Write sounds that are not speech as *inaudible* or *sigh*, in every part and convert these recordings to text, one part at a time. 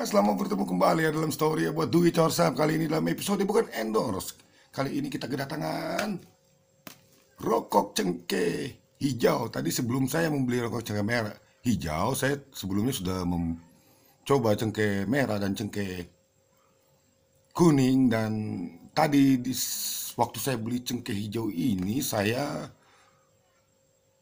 Ya, selamat bertemu kembali ya dalam story ya buat Do It Kali ini dalam episode bukan endorse Kali ini kita kedatangan Rokok cengkeh hijau Tadi sebelum saya membeli rokok cengkeh merah Hijau saya sebelumnya sudah mencoba cengkeh merah dan cengkeh kuning Dan tadi di waktu saya beli cengkeh hijau ini Saya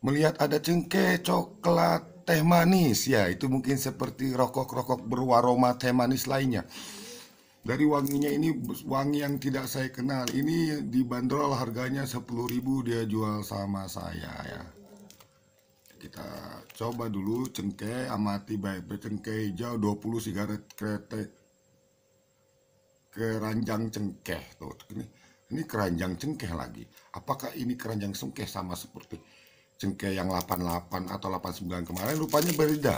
melihat ada cengkeh coklat teh manis ya itu mungkin seperti rokok-rokok berwaroma teh manis lainnya dari wanginya ini wangi yang tidak saya kenal ini dibanderol harganya 10.000 dia jual sama saya ya kita coba dulu cengkeh amati baik cengkeh hijau 20 sigaret kretek keranjang cengkeh tuh ini ini keranjang cengkeh lagi apakah ini keranjang cengkeh sama seperti cengkeh yang 88 atau 89 kemarin rupanya berbeda.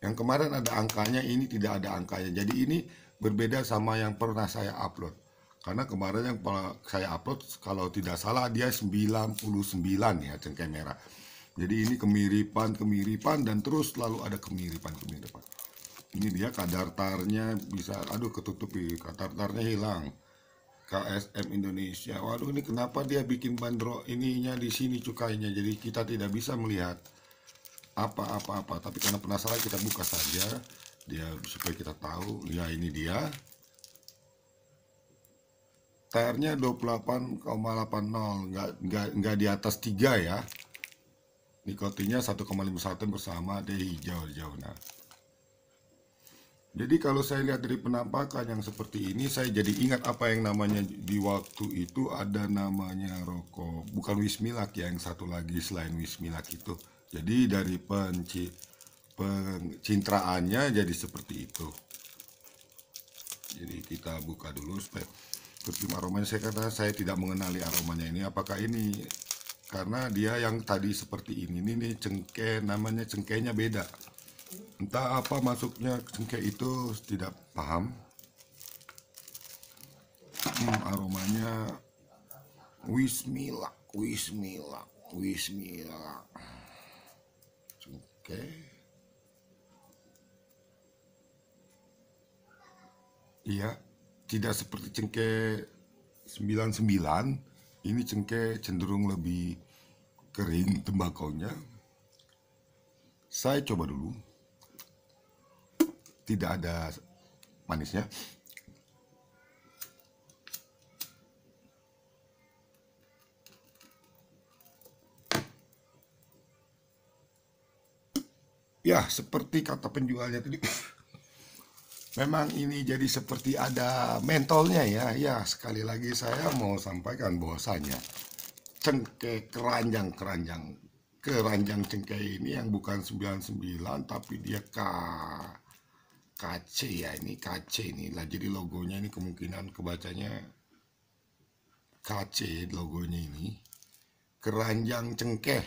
Yang kemarin ada angkanya, ini tidak ada angkanya. Jadi ini berbeda sama yang pernah saya upload. Karena kemarin yang saya upload kalau tidak salah dia 99 ya cengkeh merah. Jadi ini kemiripan-kemiripan dan terus lalu ada kemiripan-kemiripan. Ini dia kadar tarnya bisa, aduh ketutupi kadartarnya kadar tarnya hilang. KSM Indonesia. Waduh ini kenapa dia bikin bandro ininya di sini cukainya. Jadi kita tidak bisa melihat apa-apa-apa. Tapi karena penasaran kita buka saja dia supaya kita tahu. Ya ini dia. Tiernya 28,80 nggak, nggak, di atas 3 ya. Nikotinnya 1,51 bersama dia hijau jauh. Nah, jadi kalau saya lihat dari penampakan yang seperti ini, saya jadi ingat apa yang namanya di waktu itu ada namanya rokok, bukan Wismilak ya, yang satu lagi selain Wismilak itu. Jadi dari penci, pencintraannya jadi seperti itu. Jadi kita buka dulu supaya tercium aromanya. Saya kata saya tidak mengenali aromanya ini. Apakah ini karena dia yang tadi seperti ini, ini, ini cengkeh namanya cengkehnya beda entah apa masuknya cengkeh itu tidak paham hmm, aromanya wismila wismila wismilak cengkeh iya tidak seperti cengkeh 99 ini cengkeh cenderung lebih kering nya saya coba dulu tidak ada manisnya ya seperti kata penjualnya tadi *coughs* memang ini jadi seperti ada mentolnya ya ya sekali lagi saya mau sampaikan bahwasanya cengkeh keranjang keranjang keranjang cengkeh ini yang bukan 99 tapi dia kah KC ya ini KC ini lah jadi logonya ini kemungkinan kebacanya KC logonya ini keranjang cengkeh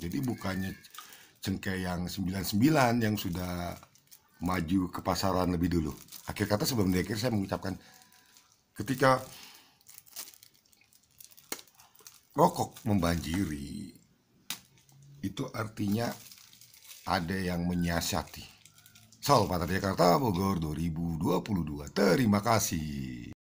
jadi bukannya cengkeh yang 99 yang sudah maju ke pasaran lebih dulu akhir kata sebelum diakhir saya mengucapkan ketika rokok membanjiri itu artinya ada yang menyiasati Salam Pantap Jakarta, Bogor 2022. Terima kasih.